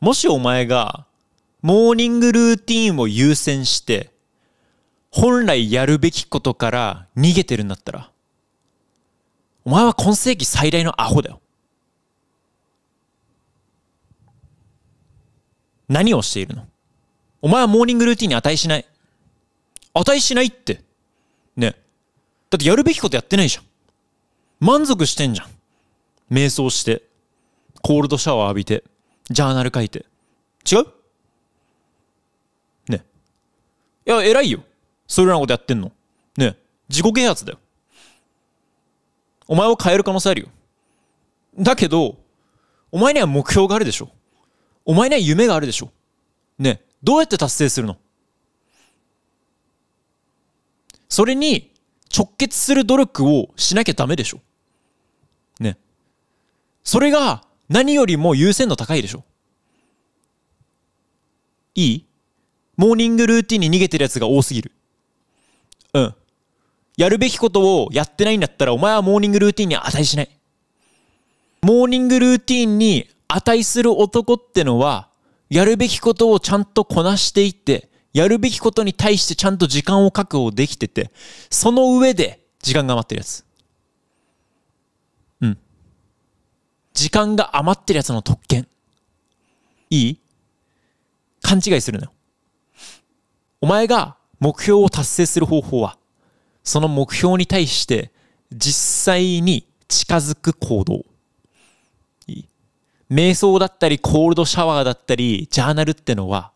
もしお前がモーニングルーティンを優先して、本来やるべきことから逃げてるんだったら、お前は今世紀最大のアホだよ。何をしているのお前はモーニングルーティンに値しない。値しないって。ね。だってやるべきことやってないじゃん。満足してんじゃん。瞑想して、コールドシャワー浴びて。ジャーナル書いて。違うね。いや、偉いよ。それうなことやってんの。ね。自己啓発だよ。お前を変える可能性あるよ。だけど、お前には目標があるでしょ。お前には夢があるでしょ。ね。どうやって達成するのそれに直結する努力をしなきゃダメでしょ。ね。それが何よりも優先度高いでしょいいモーニングルーティンに逃げてるやつが多すぎる。うん。やるべきことをやってないんだったらお前はモーニングルーティンに値しない。モーニングルーティンに値する男ってのは、やるべきことをちゃんとこなしていって、やるべきことに対してちゃんと時間を確保できてて、その上で時間が余ってるやつ。時間が余ってるやつの特権。いい勘違いするのよ。お前が目標を達成する方法は、その目標に対して実際に近づく行動。いい瞑想だったり、コールドシャワーだったり、ジャーナルってのは、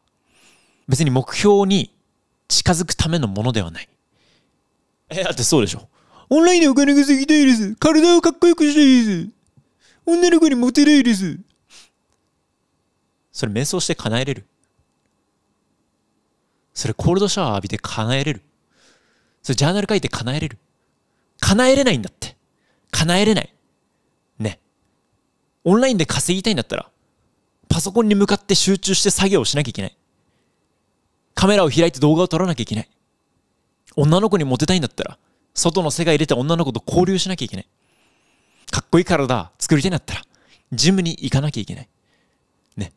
別に目標に近づくためのものではない。え、だってそうでしょ。オンラインでお金稼ぎたいです。体をかっこよくしたいです。女の子にモテないです。それ瞑想して叶えれる。それコールドシャワー浴びて叶えれる。それジャーナル書いて叶えれる。叶えれないんだって。叶えれない。ね。オンラインで稼ぎたいんだったら、パソコンに向かって集中して作業をしなきゃいけない。カメラを開いて動画を撮らなきゃいけない。女の子にモテたいんだったら、外の世界入れて女の子と交流しなきゃいけない。かっこいい体作りたいんだったら、ジムに行かなきゃいけない。ね。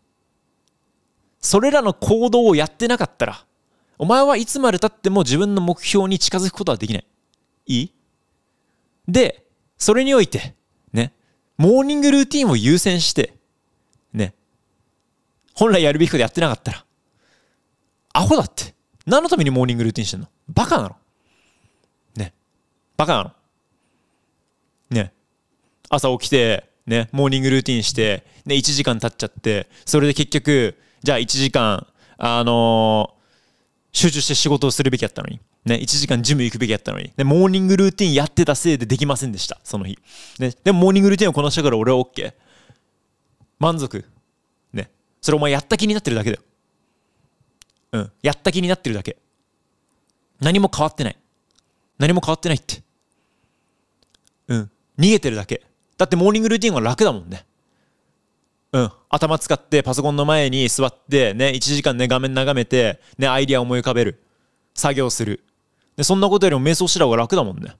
それらの行動をやってなかったら、お前はいつまでたっても自分の目標に近づくことはできない。いいで、それにおいて、ね、モーニングルーティンを優先して、ね、本来やるべきことやってなかったら、アホだって。何のためにモーニングルーティンしてんのバカなのね。バカなの朝起きて、ね、モーニングルーティンして、ね、1時間経っちゃって、それで結局、じゃあ1時間、あのー、集中して仕事をするべきだったのに。ね、1時間ジム行くべきだったのに。ね、モーニングルーティンやってたせいでできませんでした、その日。ね、でもモーニングルーティンをこなしたから俺は OK。満足。ね。それお前やった気になってるだけだよ。うん。やった気になってるだけ。何も変わってない。何も変わってないって。うん。逃げてるだけ。だってモーニングルーティンは楽だもんね。うん、頭使ってパソコンの前に座ってね1時間ね画面眺めてねアイディア思い浮かべる作業するでそんなことよりも瞑想してた方が楽だもんね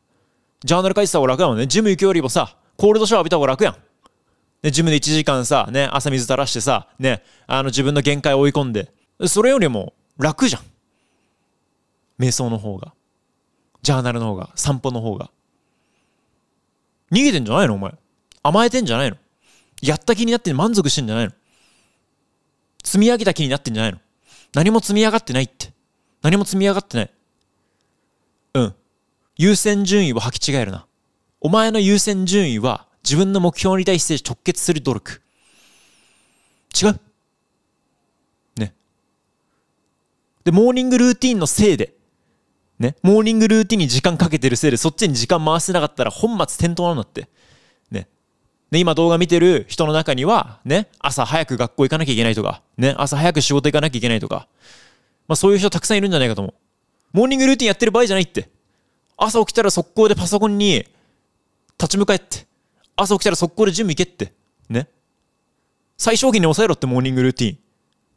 ジャーナル書いてた方が楽だもんねジム行くよりもさコールドショー浴びた方が楽やんでジムで1時間さね朝水垂らしてさねあの自分の限界追い込んでそれよりも楽じゃん瞑想の方がジャーナルの方が散歩の方が逃げてんじゃないのお前甘えてんじゃないのやった気になって満足してんじゃないの積み上げた気になってんじゃないの何も積み上がってないって。何も積み上がってない。うん。優先順位を履き違えるな。お前の優先順位は自分の目標に対して直結する努力。違う。ね。で、モーニングルーティンのせいで、ね、モーニングルーティンに時間かけてるせいで、そっちに時間回せなかったら本末転倒なんだって。で、今動画見てる人の中には、ね、朝早く学校行かなきゃいけないとか、ね、朝早く仕事行かなきゃいけないとか、まあそういう人たくさんいるんじゃないかと思う。モーニングルーティンやってる場合じゃないって。朝起きたら速攻でパソコンに立ち向かえって。朝起きたら速攻で準備行けって。ね。最小限に抑えろってモーニングルーティン。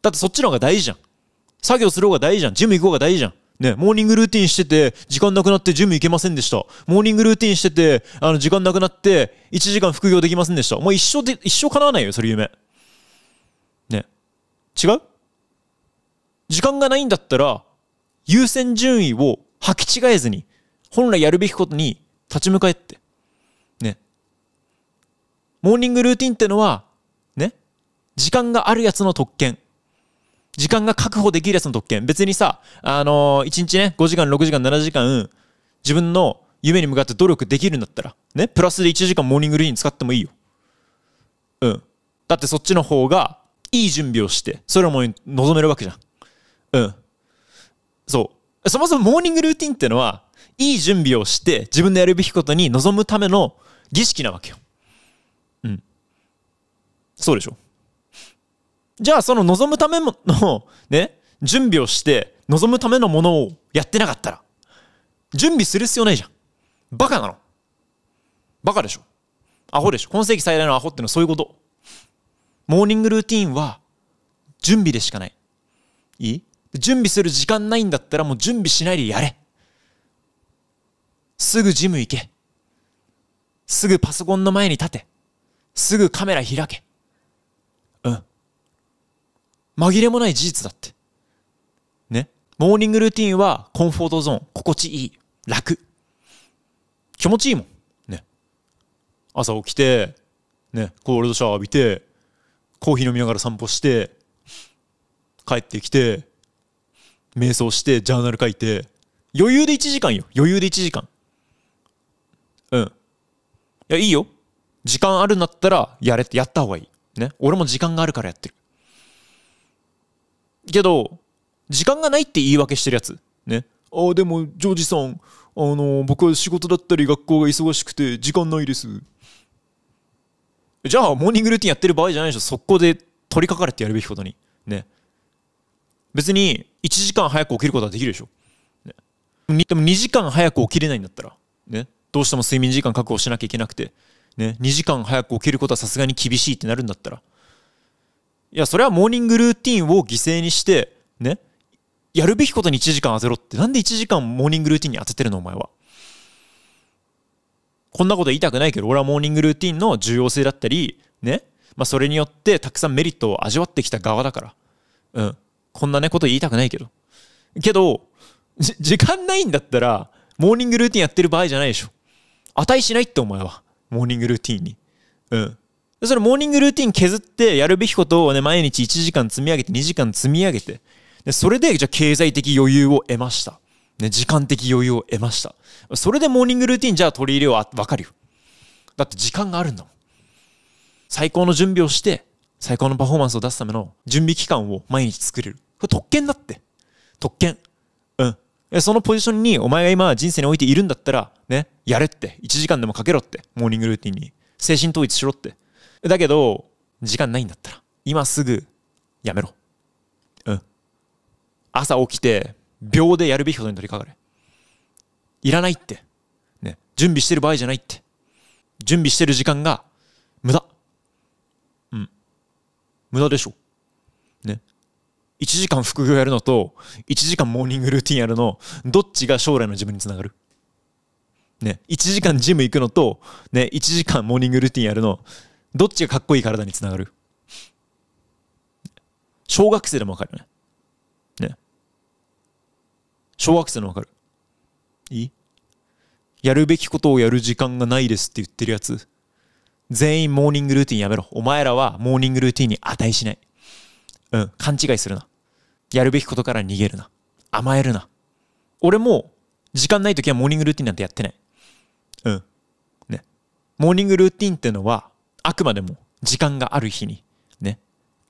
だってそっちの方が大事じゃん。作業する方が大事じゃん。ジム行く方が大事じゃん。ね、モーニングルーティンしてて、時間なくなってジム行けませんでした。モーニングルーティンしてて、あの、時間なくなって、1時間副業できませんでした。もう一生で、一生叶わないよ、それ夢。ね。違う時間がないんだったら、優先順位を履き違えずに、本来やるべきことに立ち向かえって。ね。モーニングルーティンってのは、ね。時間があるやつの特権。時間が確保できるやつの特権。別にさ、あのー、1日ね、5時間、6時間、7時間、自分の夢に向かって努力できるんだったら、ね、プラスで1時間モーニングルーティン使ってもいいよ。うん。だってそっちの方が、いい準備をして、それも望めるわけじゃん。うん。そう。そもそもモーニングルーティンってのは、いい準備をして、自分のやるべきことに臨むための儀式なわけよ。うん。そうでしょじゃあその望むための、ね、準備をして、望むためのものをやってなかったら、準備する必要ないじゃん。バカなの。バカでしょ。アホでしょ。今世紀最大のアホってのはそういうこと。モーニングルーティーンは、準備でしかない。いい準備する時間ないんだったらもう準備しないでやれ。すぐジム行け。すぐパソコンの前に立て。すぐカメラ開け。紛れもない事実だって。ね。モーニングルーティンはコンフォートゾーン、心地いい、楽。気持ちいいもん。ね。朝起きて、ね、コールドシャワー浴びて、コーヒー飲みながら散歩して、帰ってきて、瞑想して、ジャーナル書いて、余裕で1時間よ。余裕で1時間。うん。いや、いいよ。時間あるんだったら、やれって、やった方がいい。ね。俺も時間があるからやってる。けど、時間がないって言い訳してるやつ。ね。ああ、でも、ジョージさん、あの、僕は仕事だったり学校が忙しくて、時間ないです。じゃあ、モーニングルーティンやってる場合じゃないでしょ。速攻で取りかかれてやるべきことに。ね。別に、1時間早く起きることはできるでしょ。ね、でも、2時間早く起きれないんだったら、ね。どうしても睡眠時間確保しなきゃいけなくて、ね。2時間早く起きることはさすがに厳しいってなるんだったら。いや、それはモーニングルーティンを犠牲にして、ね、やるべきことに1時間当てろって、なんで1時間モーニングルーティンに当ててるの、お前は。こんなこと言いたくないけど、俺はモーニングルーティンの重要性だったり、ね、まあ、それによってたくさんメリットを味わってきた側だから。うん。こんなね、こと言いたくないけど。けど、時間ないんだったら、モーニングルーティンやってる場合じゃないでしょ。値しないって、お前は。モーニングルーティンに。うん。で、それモーニングルーティン削って、やるべきことをね、毎日1時間積み上げて、2時間積み上げて、で、それで、じゃあ経済的余裕を得ました。ね、時間的余裕を得ました。それでモーニングルーティン、じゃあ取り入れはわかるよ。だって時間があるんだもん。最高の準備をして、最高のパフォーマンスを出すための準備期間を毎日作れる。これ特権だって。特権。うん。そのポジションにお前が今人生においているんだったら、ね、やれって。1時間でもかけろって。モーニングルーティンに。精神統一しろって。だけど、時間ないんだったら、今すぐやめろ。うん。朝起きて、秒でやるべきことに取り掛かれ。いらないって。ね。準備してる場合じゃないって。準備してる時間が無駄。うん。無駄でしょ。ね。1時間副業やるのと、1時間モーニングルーティンやるの、どっちが将来の自分につながるね、1時間ジム行くのと、ね、1時間モーニングルーティンやるの、どっちがかっこいい体につながる小学生でもわかるね。ね。小学生でもわかる。いいやるべきことをやる時間がないですって言ってるやつ。全員モーニングルーティンやめろ。お前らはモーニングルーティンに値しない。うん、勘違いするな。やるべきことから逃げるな。甘えるな。俺も、時間ない時はモーニングルーティンなんてやってない。うん。ね。モーニングルーティンってのは、あくまでも時間がある日に、ね、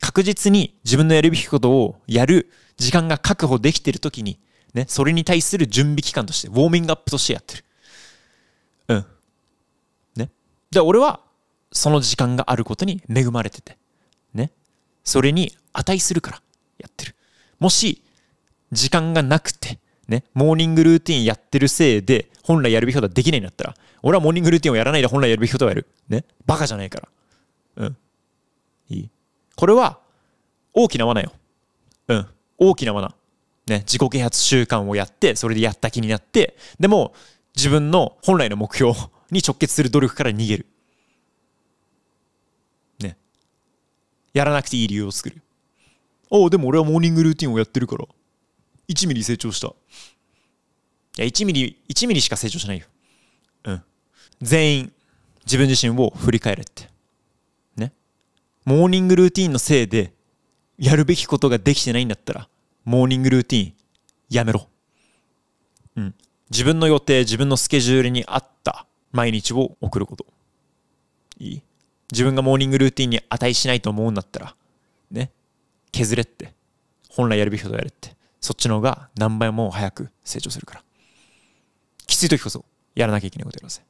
確実に自分のやるべきことをやる時間が確保できてる時に、ね、それに対する準備期間として、ウォーミングアップとしてやってる。うん。ね。で、俺は、その時間があることに恵まれてて、ね。それに値するからやってる。もし、時間がなくて、ね、モーニングルーティンやってるせいで、本来やるべきことはできないんだったら、俺はモーニングルーティンをやらないで本来やるべきことはやる。ね。バカじゃないから。うん。いい。これは、大きな罠よ。うん。大きな罠。ね。自己啓発習慣をやって、それでやった気になって、でも、自分の本来の目標に直結する努力から逃げる。ね。やらなくていい理由を作る。ああ、でも俺はモーニングルーティンをやってるから、1ミリ成長した。いや、1ミリ、1ミリしか成長しないよ。うん。全員、自分自身を振り返れって。ね。モーニングルーティンのせいで、やるべきことができてないんだったら、モーニングルーティン、やめろ。うん。自分の予定、自分のスケジュールに合った毎日を送ること。いい自分がモーニングルーティンに値しないと思うんだったら、ね。削れって。本来やるべきことやれって。そっちの方が何倍も早く成長するから。きつい時こそやらなきゃいけないことやりません。